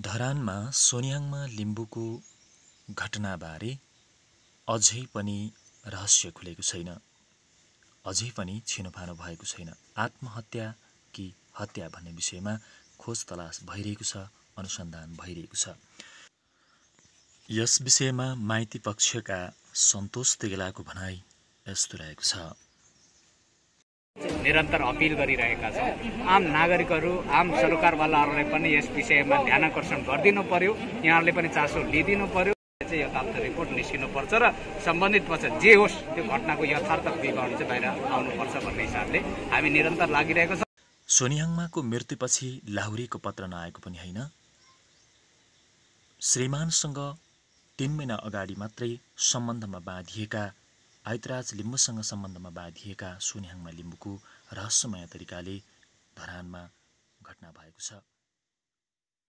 धरानमा सोनियाङमा लिम्बूको घटनाबारे अझै पनि रहस्य खुलेको छैन अझै पनि छिनोफानो भएको छैन आत्महत्या कि हत्या भन्ने विषयमा खोज तलास भइरहेको छ अनुसन्धान भइरहेको छ यस विषयमा माइती पक्षका सन्तोष तेगलाको भनाइ यस्तो रहेको छ निरन्तर अपिल गरिरहेका छौँ आम नागरिकहरू आम सरकारवालाहरूलाई पनि यस विषयमा ध्यान आकर्षण गरिदिनु पर्यो यहाँहरूले पनि चासो लिइदिनु पर्यो चाहिँ यथार्थ रिपोर्ट निस्किनुपर्छ र सम्बन्धित पक्ष जे होस् त्यो घटनाको यथार्थ विवरण चाहिँ बाहिर आउनुपर्छ भन्ने हिसाबले हामी निरन्तर लागिरहेको छ सोनियाङमाको मृत्युपछि लाहुरीको पत्र नआएको पनि होइन श्रीमानसँग तिन महिना अगाडि मात्रै सम्बन्धमा बाँधिएका आइतराज लिम्बूसँग सम्बन्धमा बाँधिएका सोन्याङमा लिम्बूको रहस्यमय तरिकाले धरानमा घटना भएको छ